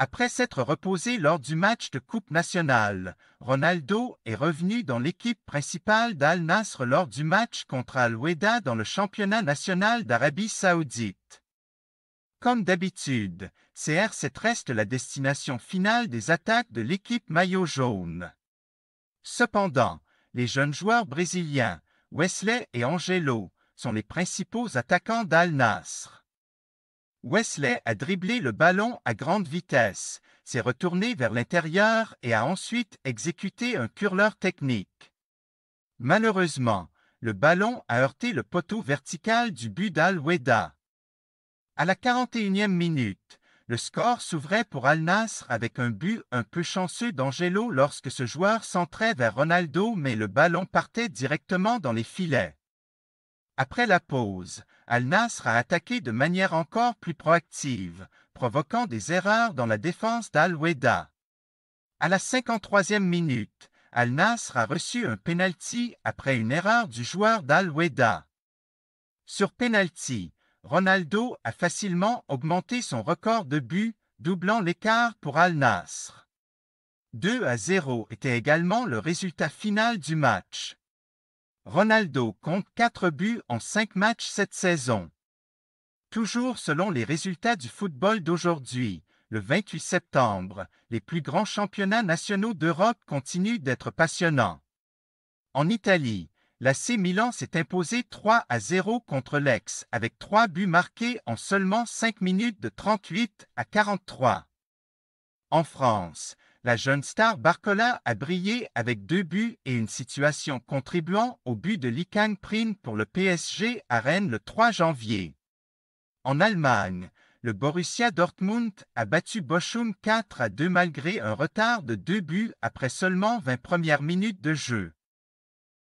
Après s'être reposé lors du match de Coupe nationale, Ronaldo est revenu dans l'équipe principale d'Al Nasr lors du match contre Al Weda dans le championnat national d'Arabie saoudite. Comme d'habitude, CR7 reste la destination finale des attaques de l'équipe maillot jaune. Cependant, les jeunes joueurs brésiliens, Wesley et Angelo, sont les principaux attaquants d'Al Nasr. Wesley a dribblé le ballon à grande vitesse, s'est retourné vers l'intérieur et a ensuite exécuté un curleur technique. Malheureusement, le ballon a heurté le poteau vertical du but d'Al-Weda. À la 41e minute, le score s'ouvrait pour Al Nasr avec un but un peu chanceux d'Angelo lorsque ce joueur s'entrait vers Ronaldo mais le ballon partait directement dans les filets. Après la pause, Al-Nasr a attaqué de manière encore plus proactive, provoquant des erreurs dans la défense d'Al-Weda. À la 53e minute, Al-Nasr a reçu un penalty après une erreur du joueur d'Al-Weda. Sur penalty, Ronaldo a facilement augmenté son record de buts, doublant l'écart pour Al-Nasr. 2 à 0 était également le résultat final du match. Ronaldo compte 4 buts en 5 matchs cette saison. Toujours selon les résultats du football d'aujourd'hui, le 28 septembre, les plus grands championnats nationaux d'Europe continuent d'être passionnants. En Italie, la c Milan s'est imposée 3 à 0 contre l'Aix avec 3 buts marqués en seulement 5 minutes de 38 à 43. En France, la jeune star Barcola a brillé avec deux buts et une situation contribuant au but de Likan Prin pour le PSG à Rennes le 3 janvier. En Allemagne, le Borussia Dortmund a battu Bochum 4 à 2 malgré un retard de deux buts après seulement 20 premières minutes de jeu.